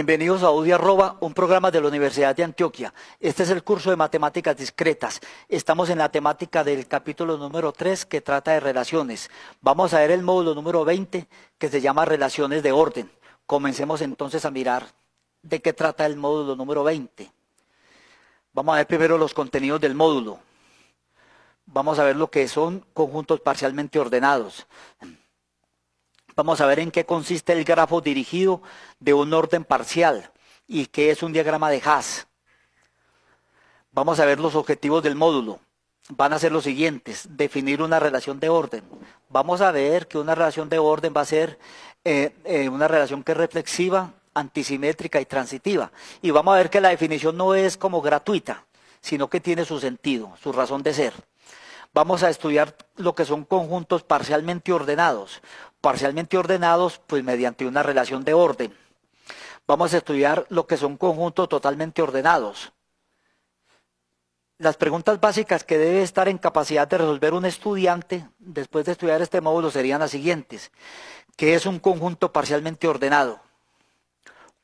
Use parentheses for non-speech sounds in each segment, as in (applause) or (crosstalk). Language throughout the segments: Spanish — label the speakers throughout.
Speaker 1: Bienvenidos a Audio Arroba, un programa de la Universidad de Antioquia. Este es el curso de matemáticas discretas. Estamos en la temática del capítulo número 3 que trata de relaciones. Vamos a ver el módulo número 20 que se llama relaciones de orden. Comencemos entonces a mirar de qué trata el módulo número 20. Vamos a ver primero los contenidos del módulo. Vamos a ver lo que son conjuntos parcialmente ordenados. Vamos a ver en qué consiste el grafo dirigido de un orden parcial y qué es un diagrama de Haas. Vamos a ver los objetivos del módulo. Van a ser los siguientes. Definir una relación de orden. Vamos a ver que una relación de orden va a ser eh, eh, una relación que es reflexiva, antisimétrica y transitiva. Y vamos a ver que la definición no es como gratuita, sino que tiene su sentido, su razón de ser. Vamos a estudiar lo que son conjuntos parcialmente ordenados, parcialmente ordenados pues mediante una relación de orden. Vamos a estudiar lo que son conjuntos totalmente ordenados. Las preguntas básicas que debe estar en capacidad de resolver un estudiante después de estudiar este módulo serían las siguientes. ¿Qué es un conjunto parcialmente ordenado?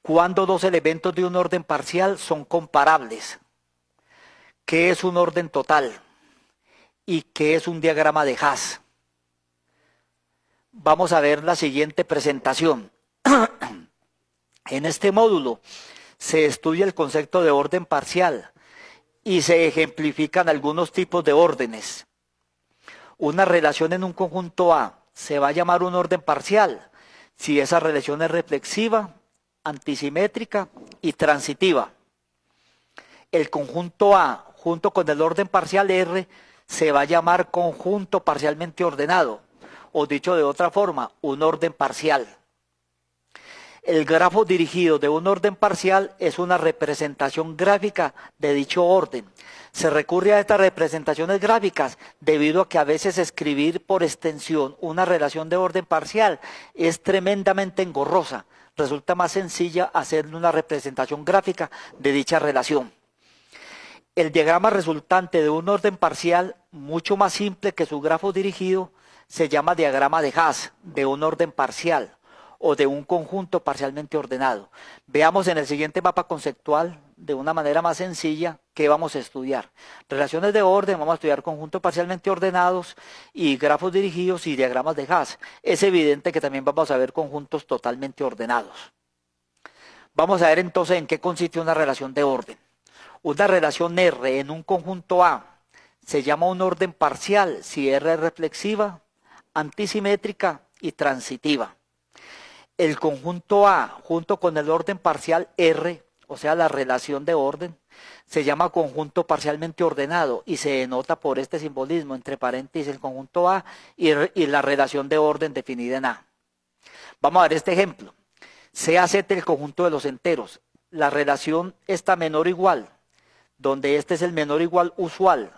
Speaker 1: ¿Cuándo dos elementos de un orden parcial son comparables? ¿Qué es un orden total? ¿Y qué es un diagrama de Haas? vamos a ver la siguiente presentación. (clears throat) en este módulo se estudia el concepto de orden parcial y se ejemplifican algunos tipos de órdenes. Una relación en un conjunto A se va a llamar un orden parcial si esa relación es reflexiva, antisimétrica y transitiva. El conjunto A junto con el orden parcial R se va a llamar conjunto parcialmente ordenado o dicho de otra forma, un orden parcial. El grafo dirigido de un orden parcial es una representación gráfica de dicho orden. Se recurre a estas representaciones gráficas debido a que a veces escribir por extensión una relación de orden parcial es tremendamente engorrosa. Resulta más sencilla hacer una representación gráfica de dicha relación. El diagrama resultante de un orden parcial, mucho más simple que su grafo dirigido, se llama diagrama de Haas, de un orden parcial o de un conjunto parcialmente ordenado. Veamos en el siguiente mapa conceptual de una manera más sencilla qué vamos a estudiar. Relaciones de orden, vamos a estudiar conjuntos parcialmente ordenados y grafos dirigidos y diagramas de Haas. Es evidente que también vamos a ver conjuntos totalmente ordenados. Vamos a ver entonces en qué consiste una relación de orden. Una relación R en un conjunto A se llama un orden parcial si R es reflexiva antisimétrica y transitiva. El conjunto A, junto con el orden parcial R, o sea, la relación de orden, se llama conjunto parcialmente ordenado y se denota por este simbolismo, entre paréntesis, el conjunto A y, la relación de orden definida en A. Vamos a ver este ejemplo. Z el conjunto de los enteros. La relación está menor o igual, donde este es el menor o igual usual,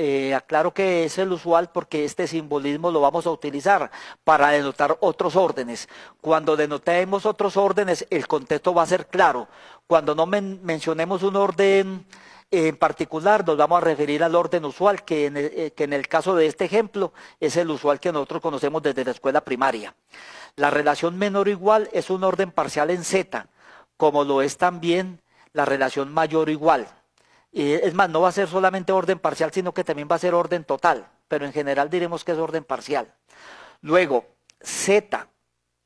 Speaker 1: eh, aclaro que es el usual porque este simbolismo lo vamos a utilizar para denotar otros órdenes. Cuando denotemos otros órdenes, el contexto va a ser claro. Cuando no mencionemos un orden en particular, nos vamos a referir al orden usual, que en, el, eh, que en el caso de este ejemplo es el usual que nosotros conocemos desde la escuela primaria. La relación menor o igual es un orden parcial en Z, como lo es también la relación mayor o igual es más, no va a ser solamente orden parcial, sino que también va a ser orden total, pero en general diremos que es orden parcial. Luego, Z,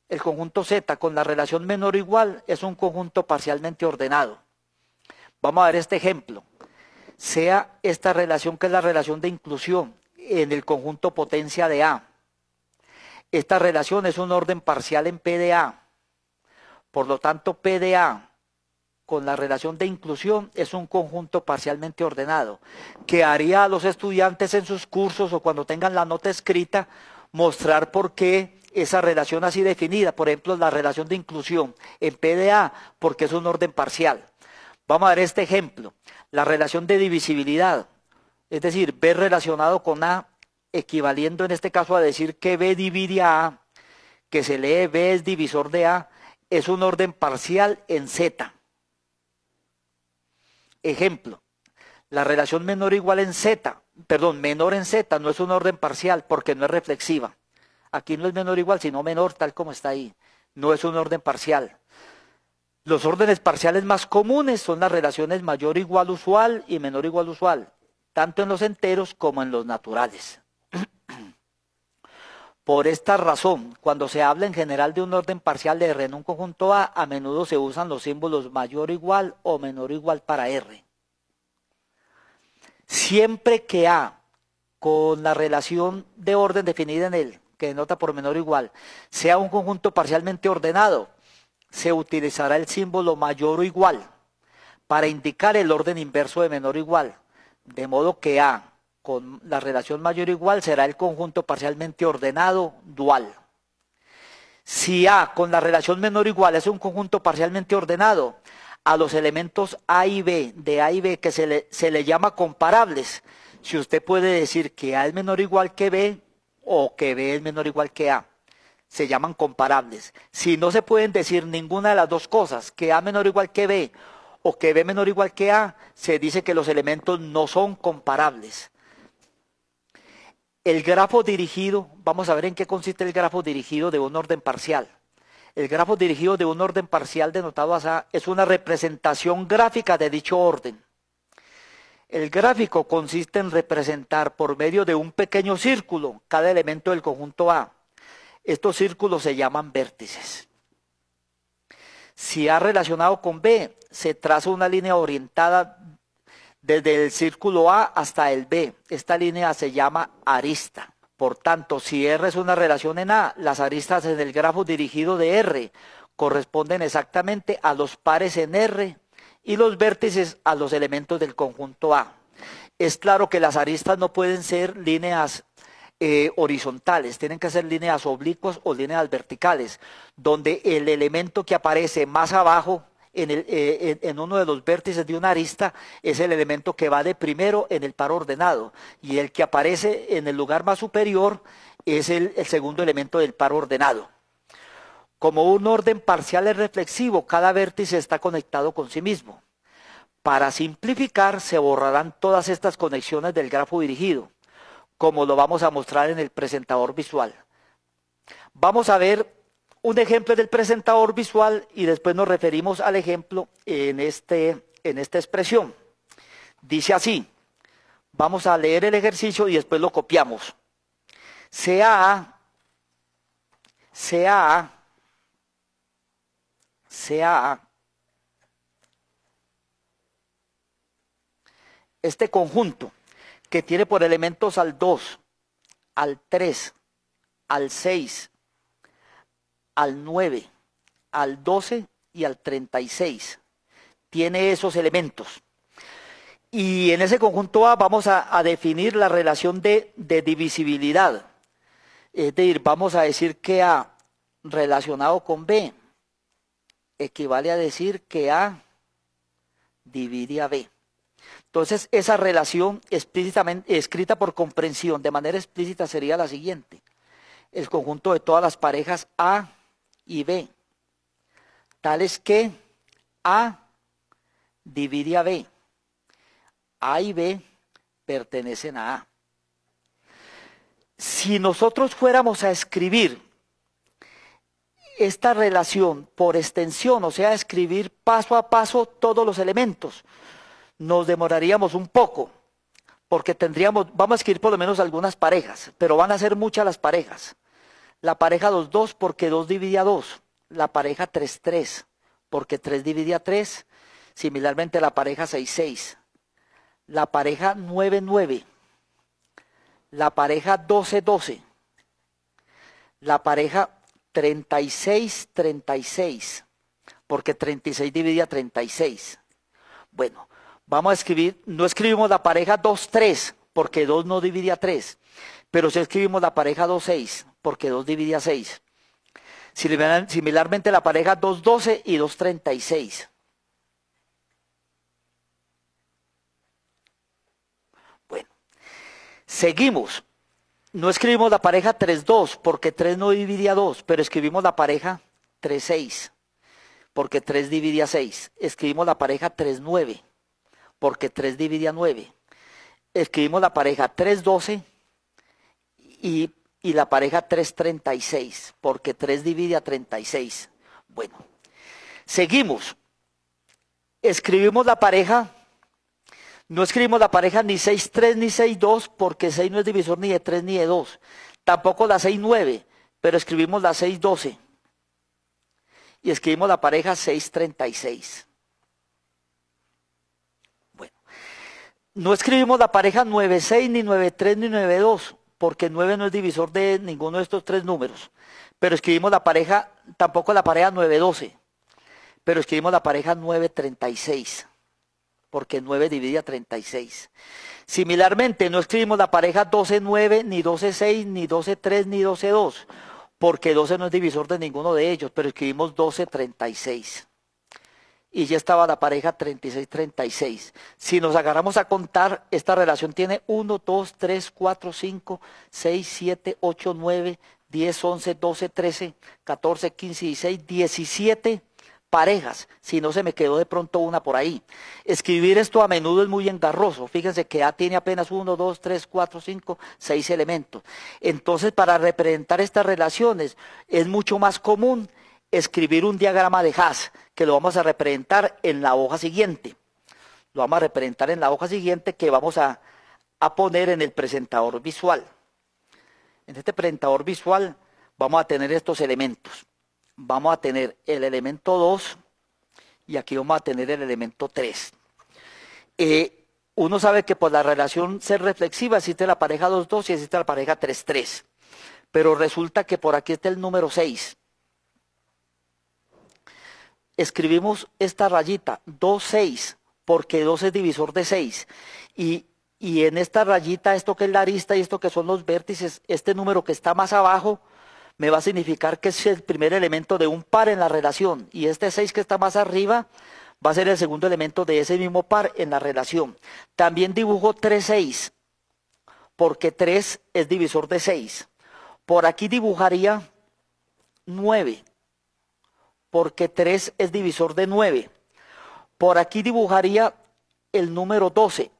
Speaker 1: el conjunto Z con la relación menor o igual es un conjunto parcialmente ordenado. Vamos a ver este ejemplo. Sea esta relación que es la relación de inclusión en el conjunto potencia de A. Esta relación es un orden parcial en PDA. Por lo tanto, PDA con la relación de inclusión es un conjunto parcialmente ordenado, que haría a los estudiantes en sus cursos o cuando tengan la nota escrita mostrar por qué esa relación así definida, por ejemplo, la relación de inclusión en PDA, porque es un orden parcial. Vamos a ver este ejemplo, la relación de divisibilidad, es decir, B relacionado con A, equivaliendo en este caso a decir que B divide a A, que se lee B es divisor de A, es un orden parcial en Z. Ejemplo, la relación menor igual en Z, perdón, menor en Z no es un orden parcial porque no es reflexiva. Aquí no es menor igual, sino menor tal como está ahí. No es un orden parcial. Los órdenes parciales más comunes son las relaciones mayor igual usual y menor igual usual, tanto en los enteros como en los naturales. Por esta razón, cuando se habla en general de un orden parcial de R en un conjunto A, a menudo se usan los símbolos mayor o igual o menor o igual para R. Siempre que A, con la relación de orden definida en él, que denota por menor o igual, sea un conjunto parcialmente ordenado, se utilizará el símbolo mayor o igual para indicar el orden inverso de menor o igual, de modo que A, con la relación mayor o igual será el conjunto parcialmente ordenado dual. Si A con la relación menor o igual es un conjunto parcialmente ordenado, a los elementos A y B, de A y B, que se le, llama comparables, si usted puede decir que A es menor o igual que B o que B es menor o igual que A, se llaman comparables. Si no se pueden decir ninguna de las dos cosas, que A menor o igual que B o que B menor o igual que A, se dice que los elementos no son comparables. El grafo dirigido, vamos a ver en qué consiste el grafo dirigido de un orden parcial. El grafo dirigido de un orden parcial denotado A es una representación gráfica de dicho orden. El gráfico consiste en representar por medio de un pequeño círculo cada elemento del conjunto A. Estos círculos se llaman vértices. Si A relacionado con B, se traza una línea orientada desde el círculo A hasta el B. Esta línea se llama arista. Por tanto, si R es una relación en A, las aristas en el grafo dirigido de R corresponden exactamente a los pares en R y los vértices a los elementos del conjunto A. Es claro que las aristas no pueden ser líneas eh, horizontales, tienen que ser líneas oblicuas o líneas verticales, donde el elemento que aparece más abajo eh, en, uno de los vértices de una arista es el elemento que va de primero en el par ordenado y el que aparece en el lugar más superior es el, el segundo elemento del par ordenado. Como un orden parcial es reflexivo, cada vértice está conectado con sí mismo. Para simplificar, se borrarán todas estas conexiones del grafo dirigido, como lo vamos a mostrar en el presentador visual. Vamos a ver un ejemplo es del presentador visual y después nos referimos al ejemplo en, este, en esta expresión. Dice así, vamos a leer el ejercicio y después lo copiamos. Sea, sea, sea, este conjunto que tiene por elementos al 2, al 3, al 6, al 9, al 12 y al 36. Tiene esos elementos. Y en ese conjunto A vamos a, definir la relación de, divisibilidad. Es decir, vamos a decir que A relacionado con B equivale a decir que A divide a B. Entonces, esa relación explícitamente, escrita por comprensión de manera explícita sería la siguiente. El conjunto de todas las parejas A y B, tales que A divide a B. A y B pertenecen a A. Si nosotros fuéramos a escribir esta relación por extensión, o sea, escribir paso a paso todos los elementos, nos demoraríamos un poco, porque tendríamos, vamos a escribir por lo menos algunas parejas, pero van a ser muchas las parejas. La pareja 2, 2 porque 2 divide a 2. La pareja 3, 3 porque 3 divide a 3. Similarmente la pareja 6, 6. La pareja 9, 9. La pareja 12, 12. La pareja 36, 36. Porque 36 divide a 36. Bueno, vamos a escribir, no escribimos la pareja 2, 3, porque 2 no divide a 3, pero sí escribimos la pareja 2, 6 porque 2 divide a 6. Similarmente la pareja 12 y 2.36. Bueno, seguimos. No escribimos la pareja 2. porque 3 no dividía 2, pero escribimos la pareja 6. porque 3 dividía 6. Escribimos la pareja 9. porque 3 dividía 9. Escribimos la pareja 3.12 y y la pareja 336, porque 3 divide a 36. Bueno, seguimos. Escribimos la pareja. No escribimos la pareja ni 6-3 ni 6-2, porque 6 no es divisor ni de 3 ni de 2. Tampoco la 6-9, pero escribimos la 6.12. Y escribimos la pareja 636. Bueno, no escribimos la pareja 96, ni 93, ni 92 porque 9 no es divisor de ninguno de estos tres números. Pero escribimos la pareja, tampoco la pareja 912, pero escribimos la pareja 936, porque 9 divide a 36. Similarmente, no escribimos la pareja 12-9, ni 12-6, ni 12-3, ni 12-2, porque 12 no es divisor de ninguno de ellos, pero escribimos 12-36 y ya estaba la pareja 36-36. Si nos agarramos a contar, esta relación tiene 1, 2, 3, 4, 5, 6, 7, 8, 9, 10, 11, 12, 13, 14, 15, 16, 17 parejas, si no se me quedó de pronto una por ahí. Escribir esto a menudo es muy engarroso, fíjense que A tiene apenas 1, 2, 3, 4, 5, 6 elementos. Entonces, para representar estas relaciones es mucho más común escribir un diagrama de Haas que lo vamos a representar en la hoja siguiente. Lo vamos a representar en la hoja siguiente que vamos a, poner en el presentador visual. En este presentador visual vamos a tener estos elementos. Vamos a tener el elemento 2 y aquí vamos a tener el elemento 3. Eh, uno sabe que por pues, la relación ser reflexiva existe la pareja 2-2 y existe la pareja 3-3. Pero resulta que por aquí está el número 6 escribimos esta rayita, 2, 6, porque 2 es divisor de 6. Y, y en esta rayita, esto que es la arista y esto que son los vértices, este número que está más abajo me va a significar que es el primer elemento de un par en la relación. Y este 6 que está más arriba va a ser el segundo elemento de ese mismo par en la relación. También dibujo 3, 6, porque 3 es divisor de 6. Por aquí dibujaría 9, porque 3 es divisor de 9. Por aquí dibujaría el número 12,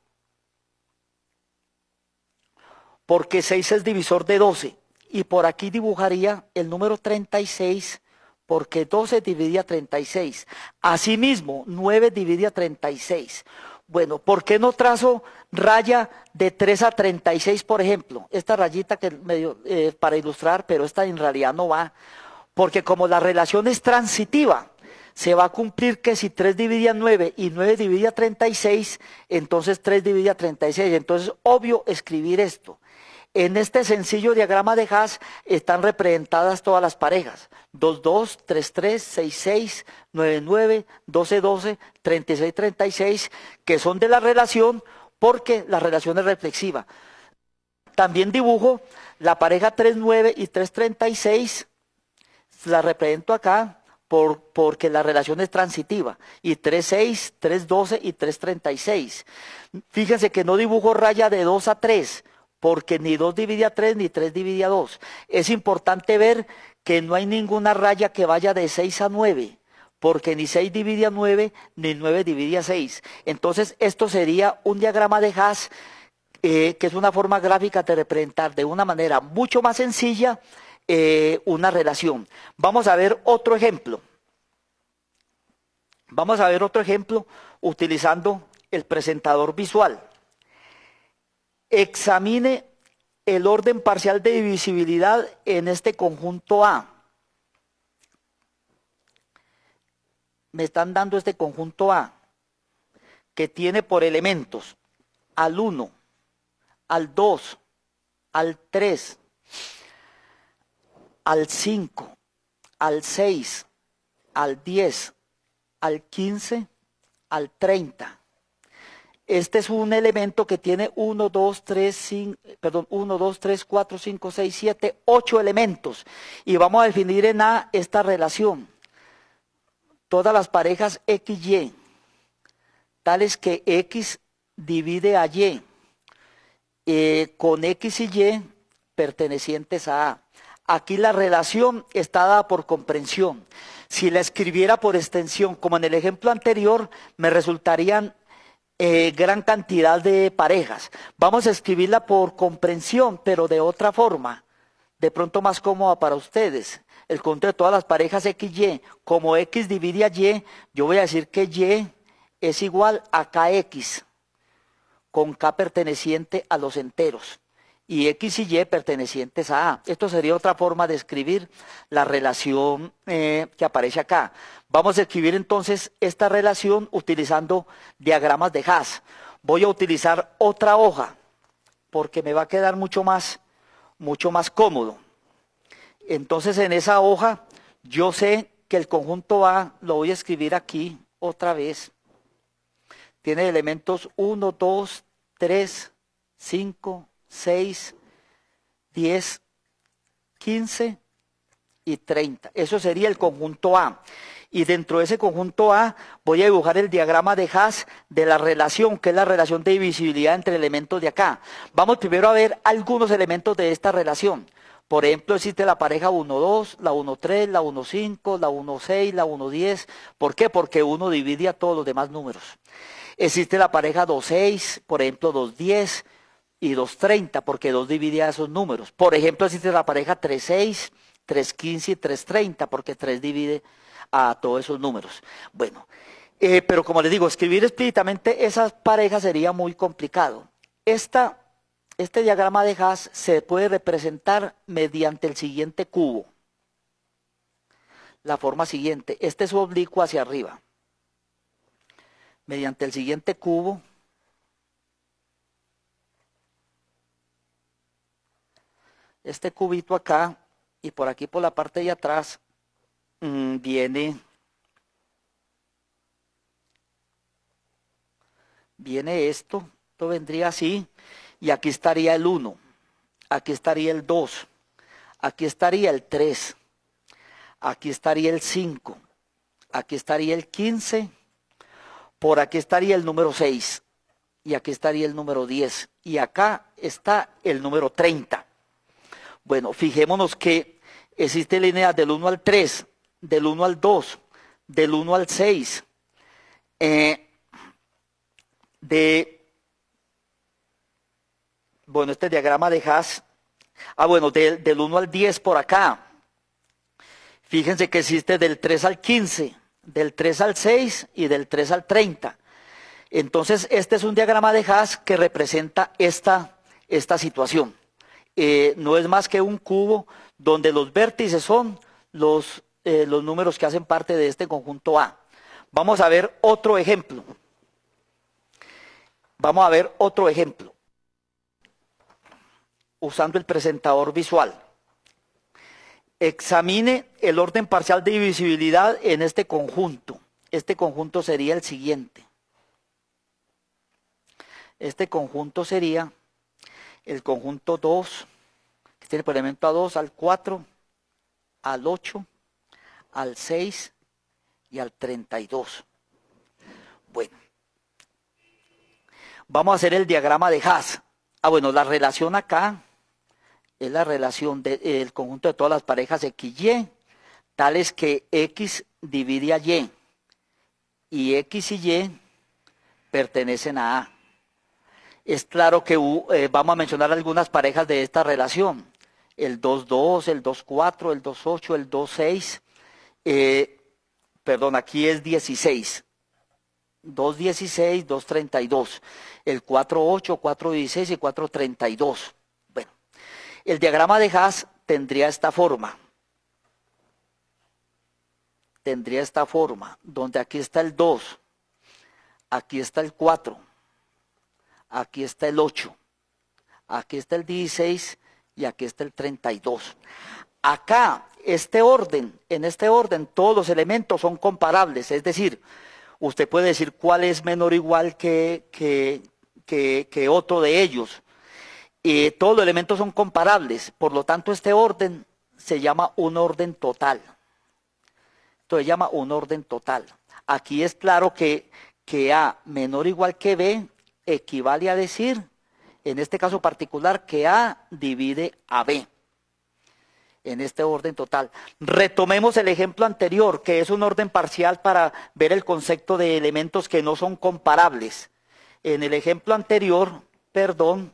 Speaker 1: porque 6 es divisor de 12. Y por aquí dibujaría el número 36, porque 12 divide a 36. Asimismo, 9 divide a 36. Bueno, ¿por qué no trazo raya de 3 a 36, por ejemplo? Esta rayita que eh, para ilustrar, pero esta en realidad no va porque como la relación es transitiva, se va a cumplir que si 3 dividía 9 y 9 dividía 36, entonces 3 dividía 36. Entonces, obvio escribir esto. En este sencillo diagrama de Haas están representadas todas las parejas. 2, 2, 3, 3, 6, 6, 9, 9, 12, 12, 36, 36, que son de la relación porque la relación es reflexiva. También dibujo la pareja 3, 9 y 3, 36 la represento acá porque la relación es transitiva. Y 3, 6, 3, 12 y 3, 3.36. Fíjense que no dibujo raya de 2 a 3, porque ni 2 divide a 3 ni 3 divide a 2. Es importante ver que no hay ninguna raya que vaya de 6 a 9 porque ni 6 divide a 9, ni 9 divide a 6. Entonces, esto sería un diagrama de Haas, eh, que es una forma gráfica de representar de una manera mucho más sencilla eh, una relación. Vamos a ver otro ejemplo. Vamos a ver otro ejemplo utilizando el presentador visual. Examine el orden parcial de divisibilidad en este conjunto A. Me están dando este conjunto A, que tiene por elementos al 1, al 2, al 3, al 5, al 6, al 10, al 15, al 30. Este es un elemento que tiene 1, 2, 3, 5, perdón, 1, 2, 3, 4, 5, 6, 7, 8 elementos. Y vamos a definir en A esta relación. Todas las parejas XY, tales que X divide a Y, eh, con X y Y pertenecientes a A. Aquí la relación está dada por comprensión. Si la escribiera por extensión, como en el ejemplo anterior, me resultarían eh, gran cantidad de parejas. Vamos a escribirla por comprensión, pero de otra forma, de pronto más cómoda para ustedes. El conjunto de todas las parejas XY, como X divide a Y, yo voy a decir que Y es igual a KX, con K perteneciente a los enteros y X y Y pertenecientes a A. Esto sería otra forma de escribir la relación eh, que aparece acá. Vamos a escribir entonces esta relación utilizando diagramas de Haas. Voy a utilizar otra hoja porque me va a quedar mucho más, mucho más cómodo. Entonces en esa hoja yo sé que el conjunto A lo voy a escribir aquí otra vez. Tiene elementos 1, 2, 3, 5, 6, 10, 15 y 30. Eso sería el conjunto A. Y dentro de ese conjunto A voy a dibujar el diagrama de Haas de la relación, que es la relación de divisibilidad entre elementos de acá. Vamos primero a ver algunos elementos de esta relación. Por ejemplo, existe la pareja 1-2, la 1-3, la 1-5, la 1-6, la 1-10. ¿Por qué? Porque uno divide a todos los demás números. Existe la pareja 2-6, por ejemplo, 2-10, y 2.30, porque 2 divide a esos números. Por ejemplo, existe la pareja 3.6, 3.15 y 3.30, porque 3 divide a todos esos números. Bueno, eh, pero como les digo, escribir explícitamente esas parejas sería muy complicado. Esta, este diagrama de Haas se puede representar mediante el siguiente cubo. La forma siguiente, este es oblicuo hacia arriba. Mediante el siguiente cubo, este cubito acá y por aquí por la parte de atrás mm, viene viene esto, esto vendría así y aquí estaría el 1, aquí estaría el 2, aquí estaría el 3, aquí estaría el 5, aquí estaría el 15, por aquí estaría el número 6 y aquí estaría el número 10 y acá está el número 30. Bueno, fijémonos que existe línea del 1 al 3, del 1 al 2, del 1 al 6, eh, de, bueno, este diagrama de Haas, ah, bueno, del 1 al 10 por acá. Fíjense que existe del 3 al 15, del 3 al 6 y del 3 al 30. Entonces, este es un diagrama de Haas que representa esta, esta situación. Eh, no es más que un cubo donde los vértices son los, eh, los números que hacen parte de este conjunto A. Vamos a ver otro ejemplo. Vamos a ver otro ejemplo, usando el presentador visual. Examine el orden parcial de divisibilidad en este conjunto. Este conjunto sería el siguiente. Este conjunto sería el conjunto 2, que tiene por elemento A2, al 4, al 8, al 6 y al 32. Bueno, vamos a hacer el diagrama de Haas. Ah, bueno, la relación acá es la relación del conjunto de todas las parejas XY, tales que X divide a Y, y X y Y pertenecen a A es claro que eh, vamos a mencionar algunas parejas de esta relación. El 2.2, el 2.4, el 2.8, el 2.6. Eh, perdón, aquí es 16. 2.16, 2.32. El 4.8, 4.16 y 4.32. Bueno, el diagrama de Haas tendría esta forma. Tendría esta forma, donde aquí está el 2, aquí está el 4 aquí está el 8, aquí está el 16 y aquí está el 32. Acá, este orden, en este orden todos los elementos son comparables, es decir, usted puede decir cuál es menor o igual que, que, otro de ellos. Y todos los elementos son comparables, por lo tanto este orden se llama un orden total. Entonces se llama un orden total. Aquí es claro que, que A menor o igual que B equivale a decir, en este caso particular, que A divide a B. En este orden total. Retomemos el ejemplo anterior, que es un orden parcial para ver el concepto de elementos que no son comparables. En el ejemplo anterior, perdón,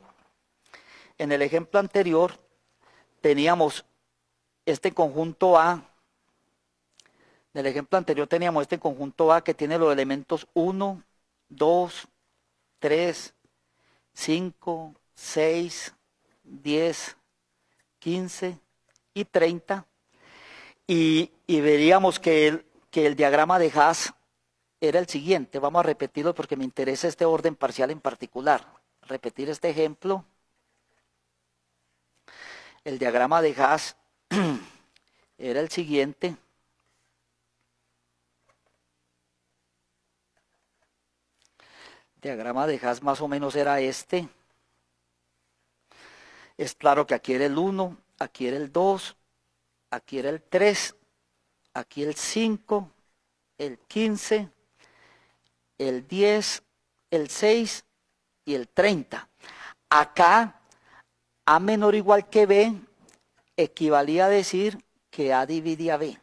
Speaker 1: en el ejemplo anterior teníamos este conjunto A, en el ejemplo anterior teníamos este conjunto A que tiene los elementos 1, 2, 3, 5, 6, 10, 15 y 30. Y, veríamos que el, que el diagrama de Haas era el siguiente. Vamos a repetirlo porque me interesa este orden parcial en particular. Repetir este ejemplo. El diagrama de Haas (clears throat) era el siguiente. diagrama de Haas más o menos era este. Es claro que aquí era el 1, aquí era el 2, aquí era el 3, aquí el 5, el 15, el 10, el 6 y el 30. Acá, A menor igual que B equivalía a decir que A dividía B.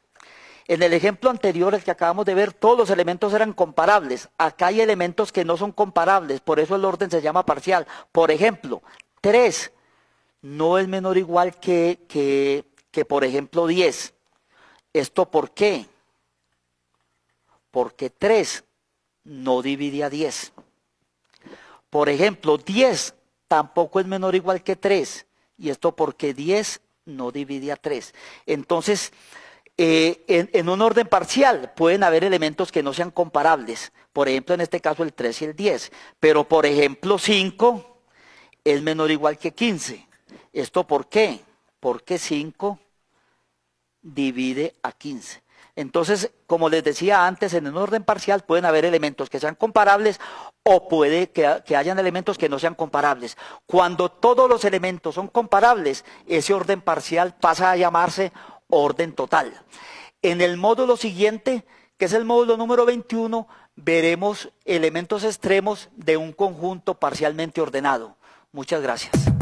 Speaker 1: En el ejemplo anterior, el que acabamos de ver, todos los elementos eran comparables. Acá hay elementos que no son comparables, por eso el orden se llama parcial. Por ejemplo, 3 no es menor o igual que, que, que, por ejemplo, 10. ¿Esto por qué? Porque 3 no divide a 10. Por ejemplo, 10 tampoco es menor o igual que 3. ¿Y esto porque 10 no divide a 3? Entonces, eh, en, un orden parcial pueden haber elementos que no sean comparables. Por ejemplo, en este caso el 3 y el 10. Pero, por ejemplo, 5 es menor o igual que 15. ¿Esto por qué? Porque 5 divide a 15. Entonces, como les decía antes, en un orden parcial pueden haber elementos que sean comparables o puede que, que, hayan elementos que no sean comparables. Cuando todos los elementos son comparables, ese orden parcial pasa a llamarse orden total. En el módulo siguiente, que es el módulo número 21, veremos elementos extremos de un conjunto parcialmente ordenado. Muchas gracias.